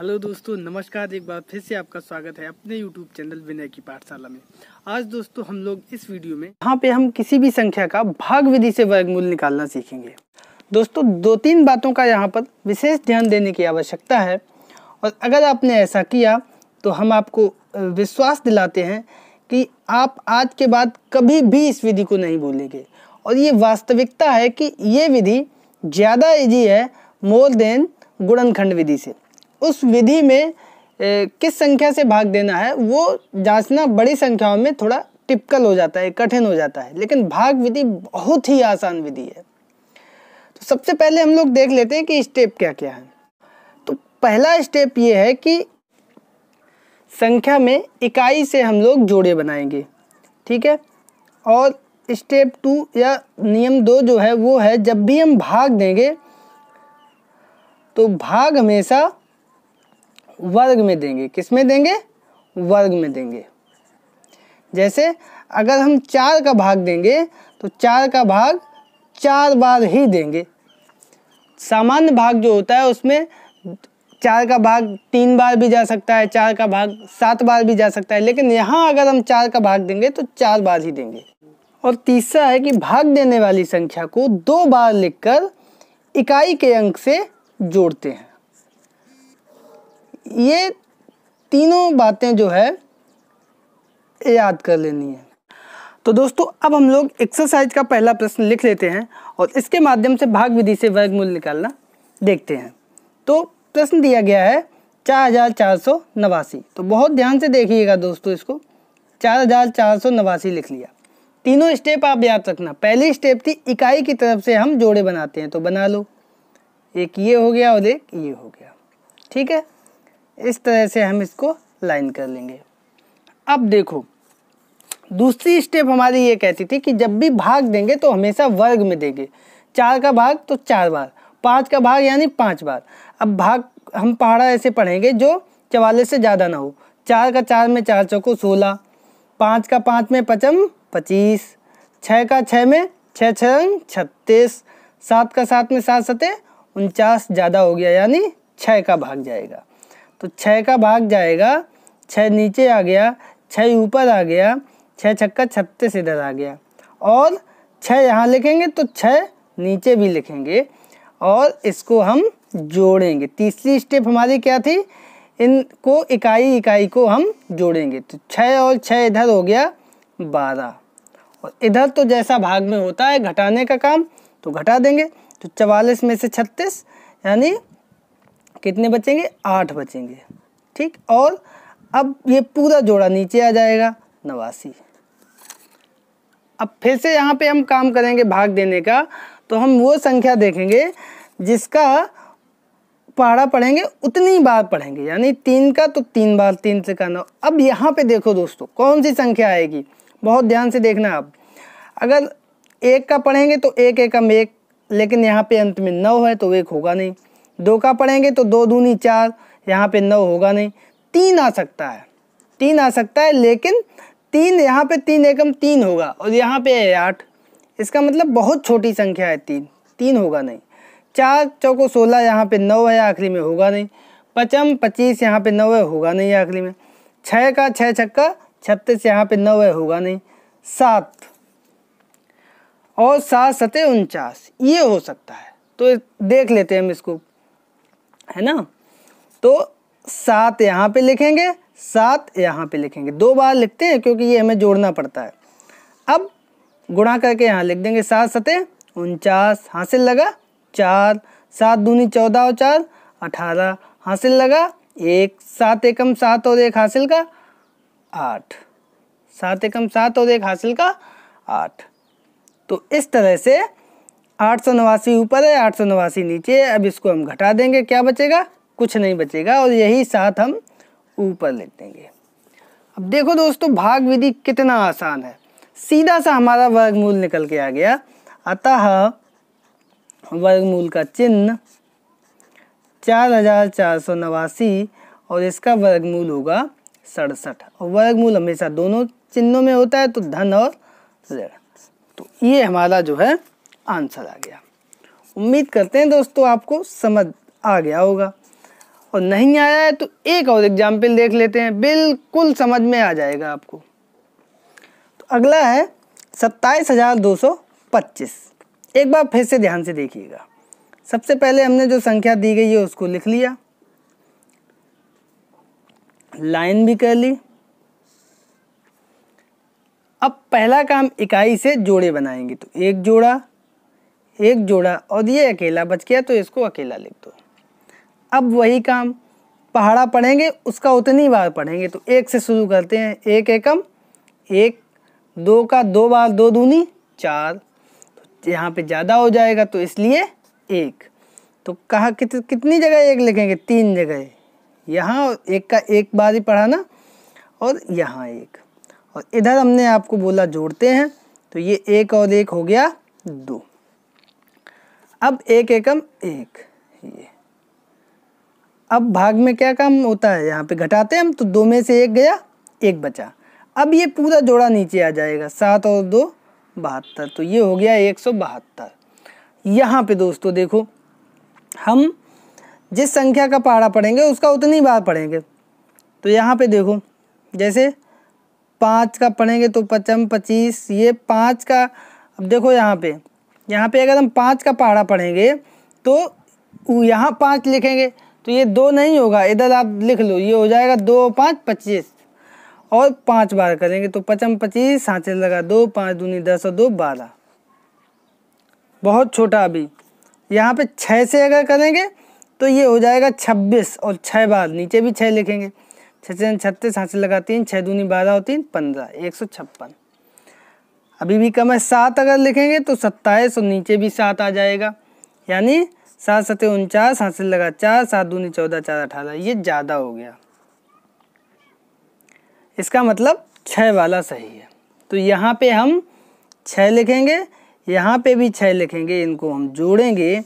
hello दोस्तों नमस्कार एक बार फिर से आपका स्वागत है अपने यूट्यूब चैनल विनय की पाठशाला में आज दोस्तों हम लोग इस वीडियो में यहाँ पे हम किसी भी संख्या का भाग विधि से वर्गमूल निकालना सीखेंगे दोस्तों दो तीन बातों का यहाँ पर विशेष ध्यान देने की आवश्यकता है और अगर आपने ऐसा किया तो हम आपको विश्वास दिलाते हैं कि आप आज के बाद कभी भी इस विधि को नहीं भूलेंगे और ये वास्तविकता है कि ये विधि ज़्यादा ईजी है मोर देन गुणनखंड विधि से उस विधि में किस संख्या से भाग देना है वो जांचना बड़ी संख्याओं में थोड़ा टिपिकल हो जाता है कठिन हो जाता है लेकिन भाग विधि बहुत ही आसान विधि है तो सबसे पहले हम लोग देख लेते हैं कि स्टेप क्या क्या है तो पहला स्टेप ये है कि संख्या में इकाई से हम लोग जोड़े बनाएंगे ठीक है और स्टेप टू या नियम दो जो है वो है जब भी हम भाग देंगे तो भाग हमेशा वर्ग में देंगे किस में देंगे वर्ग में देंगे जैसे अगर हम चार का भाग देंगे तो चार का भाग चार बार ही देंगे सामान्य भाग जो होता है उसमें चार का भाग तीन बार भी जा सकता है चार का भाग सात बार भी जा सकता है लेकिन यहाँ अगर हम चार का भाग देंगे तो चार बार ही देंगे और तीसरा है कि भाग देने वाली संख्या को दो बार लिखकर इकाई के अंक से जोड़ते हैं ये तीनों बातें जो है याद कर लेनी है तो दोस्तों अब हम लोग एक्सरसाइज का पहला प्रश्न लिख लेते हैं और इसके माध्यम से भाग विधि से वर्गमूल निकालना देखते हैं तो प्रश्न दिया गया है चार हज़ार चार सौ नवासी तो बहुत ध्यान से देखिएगा दोस्तों इसको चार हज़ार चार सौ नवासी लिख लिया तीनों स्टेप आप याद रखना पहली स्टेप थी इकाई की तरफ से हम जोड़े बनाते हैं तो बना लो एक ये हो गया और एक ये हो गया ठीक है इस तरह से हम इसको लाइन कर लेंगे अब देखो दूसरी स्टेप हमारी ये कहती थी कि जब भी भाग देंगे तो हमेशा वर्ग में देंगे चार का भाग तो चार बार पाँच का भाग यानी पाँच बार अब भाग हम पहाड़ा ऐसे पढ़ेंगे जो चवालीस से ज़्यादा ना हो चार का चार में चार चौको सोलह पाँच का पाँच में पचम पच्चीस छः का छः में छः छः छत्तीस सात का सात में सात सतह उनचास ज़्यादा हो गया यानी छः का भाग जाएगा तो छः का भाग जाएगा छः नीचे आ गया छः ऊपर आ गया छः छक्का छत्तीस इधर आ गया और छः यहाँ लिखेंगे तो छः नीचे भी लिखेंगे और इसको हम जोड़ेंगे तीसरी स्टेप हमारी क्या थी इनको इकाई इकाई को हम जोड़ेंगे तो छः और छः इधर हो गया बारह और इधर तो जैसा भाग में होता है घटाने का काम तो घटा देंगे तो चवालीस में से छत्तीस यानी कितने बचेंगे आठ बचेंगे ठीक और अब ये पूरा जोड़ा नीचे आ जाएगा नवासी अब फिर से यहाँ पे हम काम करेंगे भाग देने का तो हम वो संख्या देखेंगे जिसका पहाड़ा पढ़ेंगे उतनी बार पढ़ेंगे यानी तीन का तो तीन बार तीन से करना अब यहाँ पे देखो दोस्तों कौन सी संख्या आएगी बहुत ध्यान से देखना आप अगर एक का पढ़ेंगे तो एक एकम एक लेकिन यहाँ पे अंत में नौ है तो एक होगा नहीं दो का पढ़ेंगे तो दो दूनी चार यहाँ पे नौ होगा नहीं तीन आ सकता है तीन आ सकता है लेकिन तीन यहाँ पे तीन एकम तीन होगा और यहाँ पे है आठ इसका मतलब बहुत छोटी संख्या है तीन तीन होगा नहीं चार चौको सोलह यहाँ पे नौ है आखिरी में होगा नहीं पचम पच्चीस यहाँ पे नौ है होगा नहीं आखिरी में छः का छः छक्का छत्तीस यहाँ पे नौ है होगा नहीं सात और सात सतह उनचास ये हो सकता है तो देख लेते हैं हम इसको है ना तो सात यहाँ पे लिखेंगे सात यहाँ पे लिखेंगे दो बार लिखते हैं क्योंकि ये हमें जोड़ना पड़ता है अब गुणा करके यहाँ लिख देंगे सात सतह उनचास हासिल लगा चार सात दूनी चौदह और चार अठारह हासिल लगा एक सात एकम सात और एक हासिल का आठ सात एकम सात और एक हासिल का आठ तो इस तरह से आठ सौ नवासी ऊपर है आठ सौ नवासी नीचे है अब इसको हम घटा देंगे क्या बचेगा कुछ नहीं बचेगा और यही साथ हम ऊपर ले देंगे अब देखो दोस्तों भाग विधि कितना आसान है सीधा सा हमारा वर्गमूल निकल के आ गया अतः वर्गमूल का चिन्ह चार हजार चार सौ नवासी और इसका वर्गमूल होगा सड़सठ और वर्गमूल हमेशा दोनों चिन्हों में होता है तो धन और ऋण तो ये हमारा जो है आंसर आ गया उम्मीद करते हैं दोस्तों आपको समझ आ गया होगा और नहीं आया है तो एक और एग्जाम्पल देख लेते हैं बिल्कुल समझ में आ जाएगा आपको तो अगला है सत्ताईस हज़ार दो सौ पच्चीस एक बार फिर से ध्यान से देखिएगा सबसे पहले हमने जो संख्या दी गई है उसको लिख लिया लाइन भी कर ली अब पहला काम इकाई से जोड़े बनाएंगे तो एक जोड़ा एक जोड़ा और ये अकेला बच गया तो इसको अकेला लिख दो अब वही काम पहाड़ा पढ़ेंगे उसका उतनी बार पढ़ेंगे तो एक से शुरू करते हैं एक एकम एक दो का दो बार दो दूनी चार तो यहाँ पे ज़्यादा हो जाएगा तो इसलिए एक तो कहाँ कित, कितनी जगह एक लिखेंगे तीन जगह यहाँ एक का एक बार ही पढ़ाना और यहाँ एक और इधर हमने आपको बोला जोड़ते हैं तो ये एक और एक हो गया दो अब एक एकम एक ये अब भाग में क्या काम होता है यहाँ पे घटाते हैं हम तो दो में से एक गया एक बचा अब ये पूरा जोड़ा नीचे आ जाएगा सात और दो बहत्तर तो ये हो गया एक सौ बहत्तर यहाँ पे दोस्तों देखो हम जिस संख्या का पहाड़ा पढ़ेंगे उसका उतनी बार पढ़ेंगे तो यहाँ पे देखो जैसे पाँच का पढ़ेंगे तो पचम पच्चीस ये पाँच का अब देखो यहाँ पे यहाँ पे अगर हम पाँच का पहाड़ा पढ़ेंगे तो यहाँ पाँच लिखेंगे तो ये दो नहीं होगा इधर आप लिख लो ये हो जाएगा दो पाँच पच्चीस और पाँच बार करेंगे तो पचम पच्चीस साँचे लगा दो पाँच दूनी दस और दो बारह बहुत छोटा अभी यहाँ पे छः से अगर करेंगे तो ये हो जाएगा छब्बीस और छः बार नीचे भी छः लिखेंगे छः छत्तीस हाँसी लगा तीन छः दूनी बारह और तीन पंद्रह एक सौ छप्पन अभी भी कम है सात अगर लिखेंगे तो सत्ताईस और नीचे भी सात आ जाएगा यानी सात सत्य उनचास से लगा चार सात दूनी चौदह चार अठारह ये ज़्यादा हो गया इसका मतलब छः वाला सही है तो यहाँ पे हम छः लिखेंगे यहाँ पे भी छः लिखेंगे इनको हम जोड़ेंगे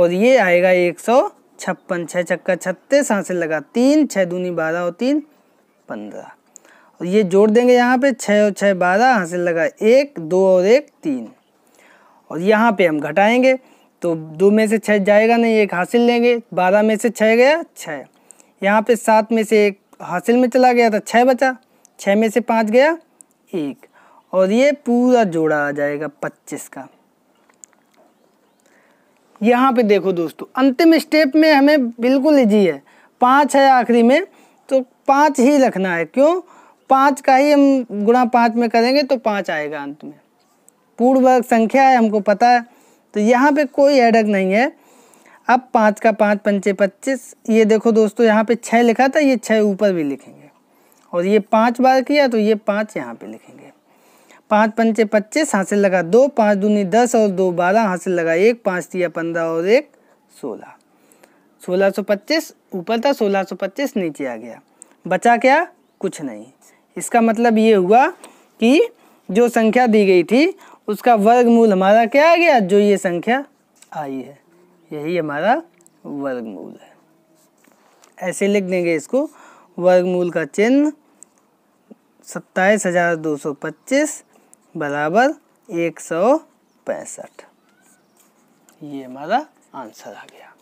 और ये आएगा एक सौ छप्पन छः छक्का छत्तीस से लगा तीन छः दूनी बारह और तीन पंद्रह और ये जोड़ देंगे यहाँ पे छः और छः बारह हासिल लगा एक दो और एक तीन और यहाँ पे हम घटाएंगे तो दो में से छः जाएगा नहीं एक हासिल लेंगे बारह में से छः गया छः यहाँ पे सात में से एक हासिल में चला गया तो छः बचा छः में से पाँच गया एक और ये पूरा जोड़ा आ जाएगा पच्चीस का यहाँ पे देखो दोस्तों अंतिम स्टेप में हमें बिल्कुल ईजी है पाँच है आखिरी में तो पाँच ही रखना है क्यों पाँच का ही हम गुणा पाँच में करेंगे तो पाँच आएगा अंत में वर्ग संख्या है हमको पता है तो यहाँ पे कोई एडक नहीं है अब पाँच का पाँच पंचे पच्चीस ये देखो दोस्तों यहाँ पे छः लिखा था ये छः ऊपर भी लिखेंगे और ये पाँच बार किया तो ये पाँच यहाँ पे लिखेंगे पाँच पंचे पच्चीस हासिल लगा दो पाँच दूनी दस और दो बारह हासिल लगा एक पाँच दिया पंद्रह और एक सोलह सोलह सौ पच्चीस ऊपर था सोलह सौ पच्चीस नीचे आ गया बचा क्या कुछ नहीं इसका मतलब ये हुआ कि जो संख्या दी गई थी उसका वर्गमूल हमारा क्या आ गया जो ये संख्या आई है यही हमारा वर्गमूल है ऐसे लिख देंगे इसको वर्गमूल का चिन्ह सत्ताईस हजार दो सौ पच्चीस बराबर एक सौ पैंसठ ये हमारा आंसर आ गया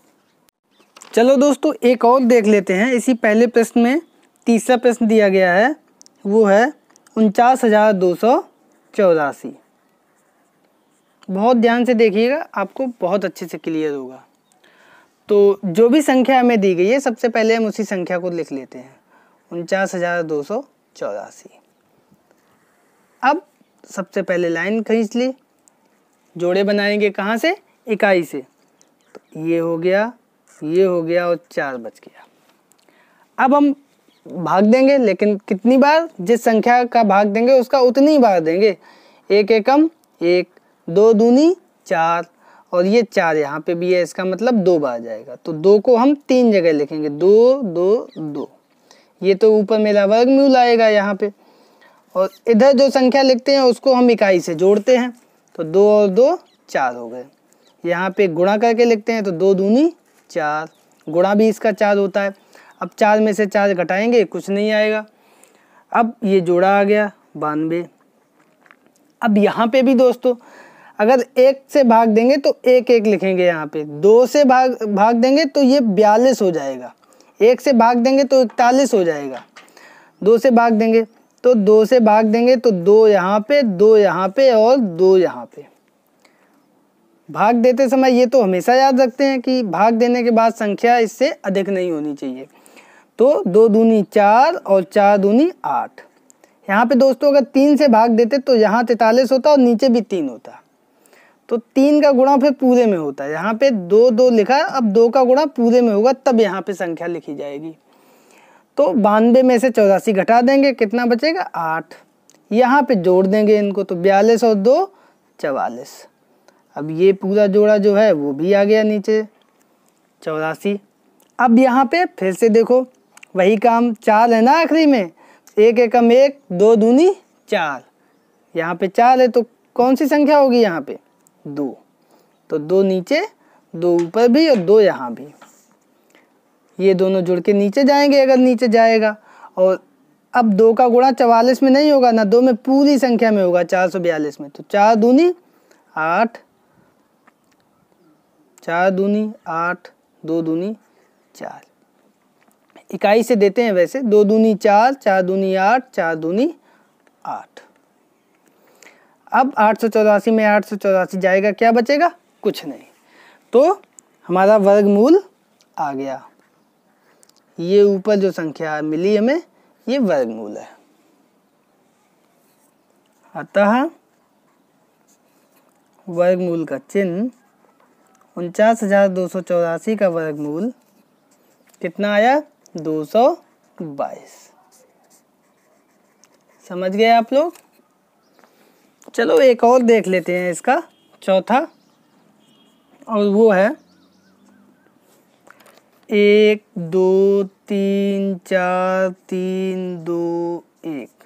चलो दोस्तों एक और देख लेते हैं इसी पहले प्रश्न में तीसरा प्रश्न दिया गया है वो है उनचास हज़ार दो सौ चौरासी बहुत ध्यान से देखिएगा आपको बहुत अच्छे से क्लियर होगा तो जो भी संख्या हमें दी गई है सबसे पहले हम उसी संख्या को लिख लेते हैं उनचास हज़ार दो सौ चौरासी अब सबसे पहले लाइन खींच ली जोड़े बनाएंगे कहाँ से इकाई से तो ये हो गया ये हो गया और चार बच गया अब हम भाग देंगे लेकिन कितनी बार जिस संख्या का भाग देंगे उसका उतनी बार देंगे एक एकम एक दो दूनी चार और ये चार यहाँ पे भी है इसका मतलब दो बार जाएगा तो दो को हम तीन जगह लिखेंगे दो दो दो ये तो ऊपर मेरा वर्ग म्यूल आएगा यहाँ पे और इधर जो संख्या लिखते हैं उसको हम इकाई से जोड़ते हैं तो दो और दो चार हो गए यहाँ पे गुणा करके लिखते हैं तो दो दूनी चार गुणा भी इसका चार होता है अब चार में से चार घटाएंगे कुछ नहीं आएगा अब ये जोड़ा आ गया बानवे अब यहाँ पे भी दोस्तों अगर एक से भाग देंगे तो एक एक लिखेंगे यहाँ पे दो से भाग भाग देंगे तो ये बयालीस हो जाएगा एक से भाग देंगे तो इकतालीस हो जाएगा दो से भाग देंगे तो दो से भाग देंगे तो दो यहाँ पे दो यहाँ पे और दो यहाँ पे भाग देते समय ये तो हमेशा याद रखते हैं कि भाग देने के बाद संख्या इससे अधिक नहीं होनी चाहिए तो दो दूनी चार और चार दूनी आठ यहाँ पे दोस्तों अगर तीन से भाग देते तो यहाँ तैतालीस होता और नीचे भी तीन होता तो तीन का गुणा फिर पूरे में होता है यहाँ पे दो दो लिखा है अब दो का गुणा पूरे में होगा तब यहाँ पे संख्या लिखी जाएगी तो बानवे में से चौरासी घटा देंगे कितना बचेगा आठ यहाँ पे जोड़ देंगे इनको तो बयालीस और दो चवालीस अब ये पूरा जोड़ा जो है वो भी आ गया नीचे चौरासी अब यहाँ पे फिर से देखो वही काम चार है ना आखिरी में एक एकम एक दो दूनी चार यहाँ पे चार है तो कौन सी संख्या होगी यहाँ पे दो तो दो नीचे दो ऊपर भी और दो यहाँ भी ये दोनों जुड़ के नीचे जाएंगे अगर नीचे जाएगा और अब दो का गुणा चवालीस में नहीं होगा ना दो में पूरी संख्या में होगा चार सौ बयालीस में तो चार दूनी आठ चार दूनी आठ दो दूनी चार इकाई से देते हैं वैसे दो दूनी चार चार दूनी आठ चार दूनी आठ अब आठ सौ चौरासी में आठ सौ चौरासी जाएगा क्या बचेगा कुछ नहीं तो हमारा वर्गमूल आ गया ये ऊपर जो संख्या मिली हमें ये वर्गमूल है अतः वर्गमूल का चिन्ह उनचास हजार दो सौ चौरासी का वर्गमूल कितना आया दो सौ बाईस समझ गए आप लोग चलो एक और देख लेते हैं इसका चौथा और वो है एक दो तीन चार तीन दो एक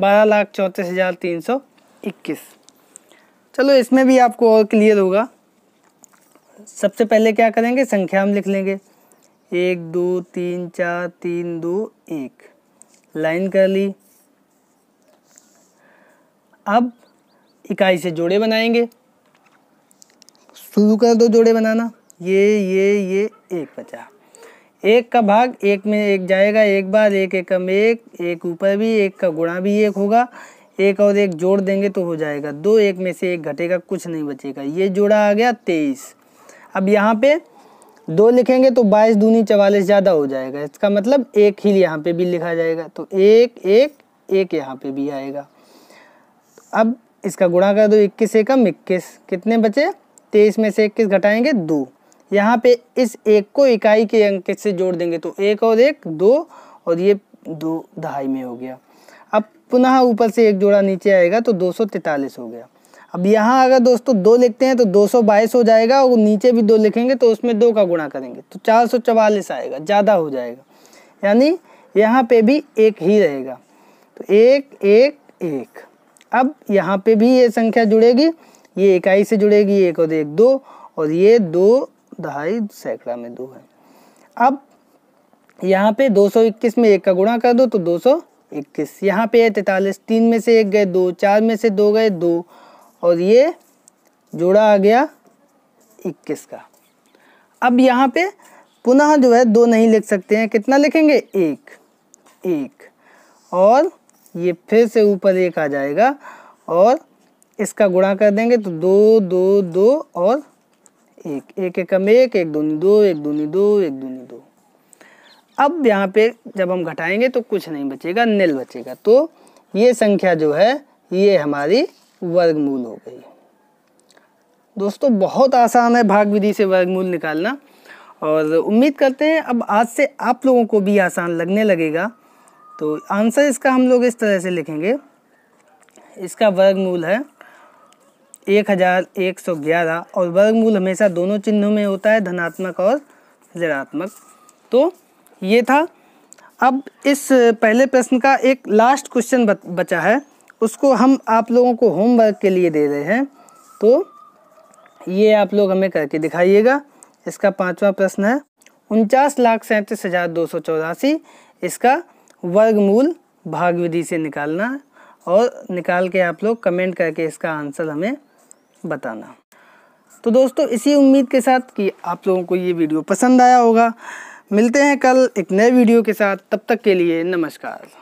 बारह लाख चौंतीस हज़ार तीन सौ इक्कीस चलो इसमें भी आपको और क्लियर होगा सबसे पहले क्या करेंगे संख्या हम लिख लेंगे एक दो तीन चार तीन दो एक लाइन कर ली अब इकाई से जोड़े बनाएंगे शुरू कर दो जोड़े बनाना ये ये ये एक बचा एक का भाग एक में एक जाएगा एक बार एक कम एक एक ऊपर भी एक का गुणा भी एक होगा एक और एक जोड़ देंगे तो हो जाएगा दो एक में से एक घटेगा कुछ नहीं बचेगा ये जोड़ा आ गया तेईस अब यहाँ पे दो लिखेंगे तो बाईस दूनी चवालीस ज़्यादा हो जाएगा इसका मतलब एक ही यहाँ पे भी लिखा जाएगा तो एक एक एक यहाँ पे भी आएगा अब इसका गुणा कर दो इक्कीस एकम इक्कीस कितने बचे तेईस में से इक्कीस घटाएंगे दो यहाँ पे इस एक को इकाई के अंक से जोड़ देंगे तो एक और एक दो और ये दो दहाई में हो गया अब पुनः ऊपर से एक जोड़ा नीचे आएगा तो दो हो गया अब यहाँ अगर दोस्तों दो लिखते हैं तो दो सौ बाईस हो जाएगा और नीचे भी दो लिखेंगे तो उसमें दो का गुणा करेंगे तो चार सौ चवालीस आएगा ज़्यादा हो जाएगा यानी यहाँ पे भी एक ही रहेगा तो एक एक एक अब यहाँ पे भी ये संख्या जुड़ेगी ये इकाई से जुड़ेगी एक और एक दो और ये दो दहाई सैकड़ा में दो है अब यहाँ पे 221 में एक का गुणा कर दो तो 221 यहाँ पे है तैतालीस तीन में से एक गए दो चार में से दो गए दो और ये जोड़ा आ गया इक्कीस का अब यहाँ पे पुनः जो है दो नहीं लिख सकते हैं कितना लिखेंगे एक एक और ये फिर से ऊपर एक आ जाएगा और इसका गुणा कर देंगे तो दो दो दो और एक एक एकम एक एक दूनी दो एक दूनी दो एक दूनी दो अब यहाँ पे जब हम घटाएंगे तो कुछ नहीं बचेगा नील बचेगा तो ये संख्या जो है ये हमारी वर्गमूल हो गई दोस्तों बहुत आसान है भाग विधि से वर्गमूल निकालना और उम्मीद करते हैं अब आज से आप लोगों को भी आसान लगने लगेगा तो आंसर इसका हम लोग इस तरह से लिखेंगे इसका वर्गमूल है एक हज़ार एक सौ ग्यारह और वर्गमूल हमेशा दोनों चिन्हों में होता है धनात्मक और ऋणात्मक तो ये था अब इस पहले प्रश्न का एक लास्ट क्वेश्चन बचा है उसको हम आप लोगों को होमवर्क के लिए दे रहे हैं तो ये आप लोग हमें करके दिखाइएगा इसका पाँचवा प्रश्न है उनचास लाख सैंतीस हज़ार दो सौ चौरासी इसका वर्गमूल भाग विधि से निकालना और निकाल के आप लोग कमेंट करके इसका आंसर हमें बताना तो दोस्तों इसी उम्मीद के साथ कि आप लोगों को ये वीडियो पसंद आया होगा मिलते हैं कल एक नए वीडियो के साथ तब तक के लिए नमस्कार